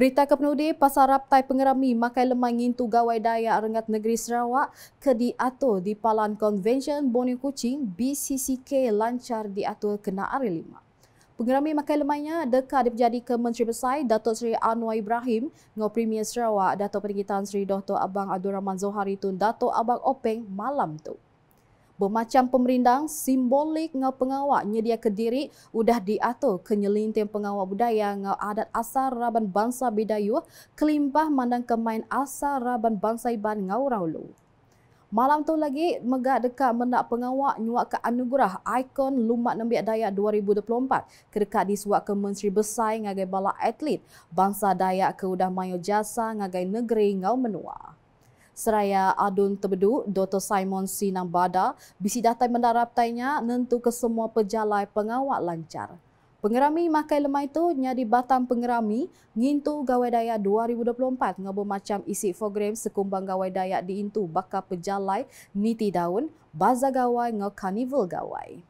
Berita ke penudi, pasar raptai pengerami makai lemai ngintu gawai daya rengat negeri Sarawak ke diatur di Palan Convention Borneo Kucing BCCK lancar diatur kena hari lima. Pengerami makai lemainya dekat menjadi ke Menteri Besar Datuk Seri Anwar Ibrahim dengan Premier Sarawak Datuk Peringitan Seri Dr. Abang Abdul Rahman Zohari Tun Datuk Abang Openg malam tu bermacam pemerindang simbolik ngau pengawak nyedia kediri udah diatur ke nyelintir pengawak budaya ngau adat asal raban bangsa Bidayuh kelimpah mandang kemain asal raban bangsa Iban ngau Raulu. Malam tu lagi megak dekat mendak pengawak nyuak ke anugerah ikon Lumak Nembiak Dayak 2024 kedekat disuak ke Menteri Besar ngagai bala atlet bangsa Dayak keudah udah jasa ngagai negeri ngau menua. Seraya Adun Tebedu, Dr. Simon Sinang Bada, bisi datai mendaraptainya nentu ke semua pejalai pengawak lancar. Pengerami makai lemai itu nyadi batang pengerami ngintu gawai daya 2024 ngabo macam isi program sekumbang gawai daya diintu baka pejalai niti daun baza gawai ngau carnival gawai.